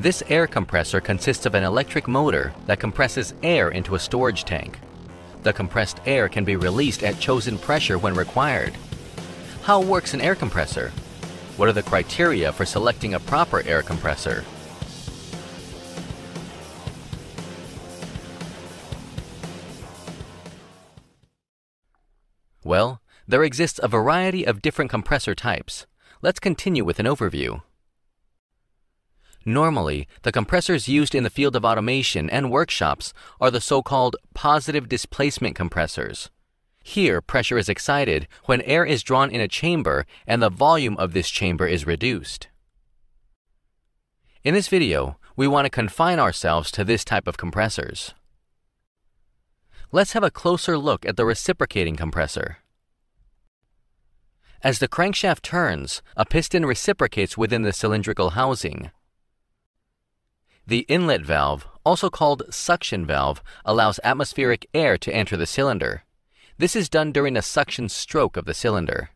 This air compressor consists of an electric motor that compresses air into a storage tank. The compressed air can be released at chosen pressure when required. How works an air compressor? What are the criteria for selecting a proper air compressor? Well, there exists a variety of different compressor types. Let's continue with an overview. Normally, the compressors used in the field of automation and workshops are the so-called positive displacement compressors. Here, pressure is excited when air is drawn in a chamber and the volume of this chamber is reduced. In this video, we want to confine ourselves to this type of compressors. Let's have a closer look at the reciprocating compressor. As the crankshaft turns, a piston reciprocates within the cylindrical housing. The inlet valve, also called suction valve, allows atmospheric air to enter the cylinder. This is done during a suction stroke of the cylinder.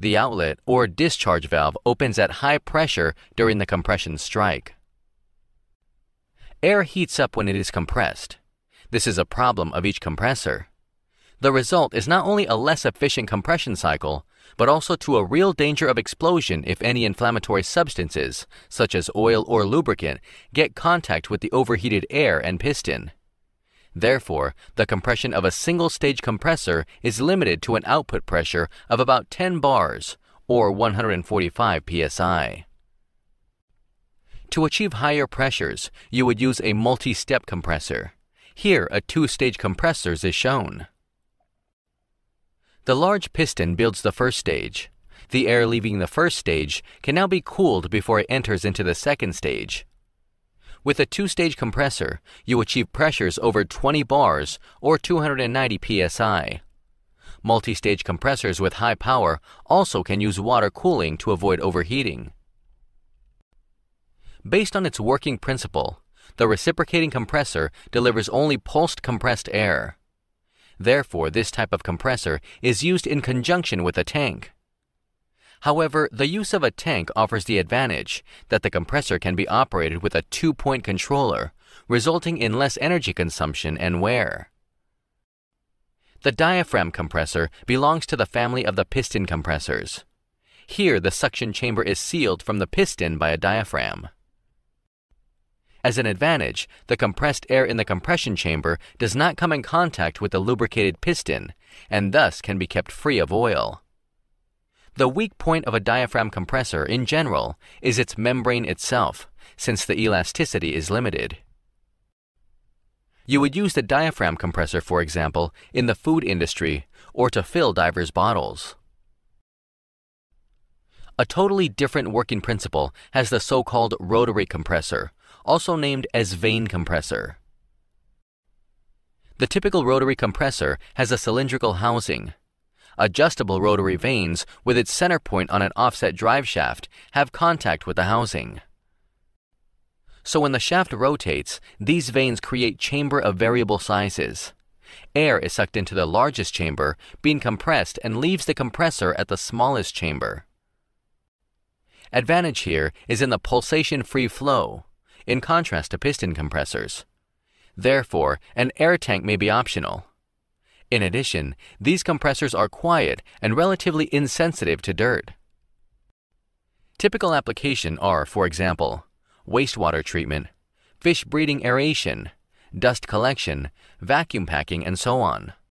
The outlet or discharge valve opens at high pressure during the compression strike. Air heats up when it is compressed. This is a problem of each compressor. The result is not only a less efficient compression cycle, but also to a real danger of explosion if any inflammatory substances, such as oil or lubricant, get contact with the overheated air and piston. Therefore, the compression of a single-stage compressor is limited to an output pressure of about 10 bars, or 145 psi. To achieve higher pressures, you would use a multi-step compressor. Here, a two-stage compressor is shown. The large piston builds the first stage. The air leaving the first stage can now be cooled before it enters into the second stage. With a two-stage compressor, you achieve pressures over 20 bars or 290 psi. Multi-stage compressors with high power also can use water cooling to avoid overheating. Based on its working principle, the reciprocating compressor delivers only pulsed compressed air. Therefore, this type of compressor is used in conjunction with a tank. However, the use of a tank offers the advantage that the compressor can be operated with a two-point controller, resulting in less energy consumption and wear. The diaphragm compressor belongs to the family of the piston compressors. Here, the suction chamber is sealed from the piston by a diaphragm. As an advantage, the compressed air in the compression chamber does not come in contact with the lubricated piston and thus can be kept free of oil. The weak point of a diaphragm compressor in general is its membrane itself, since the elasticity is limited. You would use the diaphragm compressor, for example, in the food industry or to fill divers' bottles. A totally different working principle has the so-called rotary compressor, also named as vane compressor. The typical rotary compressor has a cylindrical housing. Adjustable rotary vanes with its center point on an offset drive shaft have contact with the housing. So when the shaft rotates, these vanes create chamber of variable sizes. Air is sucked into the largest chamber, being compressed and leaves the compressor at the smallest chamber. Advantage here is in the pulsation-free flow, in contrast to piston compressors. Therefore, an air tank may be optional. In addition, these compressors are quiet and relatively insensitive to dirt. Typical application are, for example, wastewater treatment, fish breeding aeration, dust collection, vacuum packing, and so on.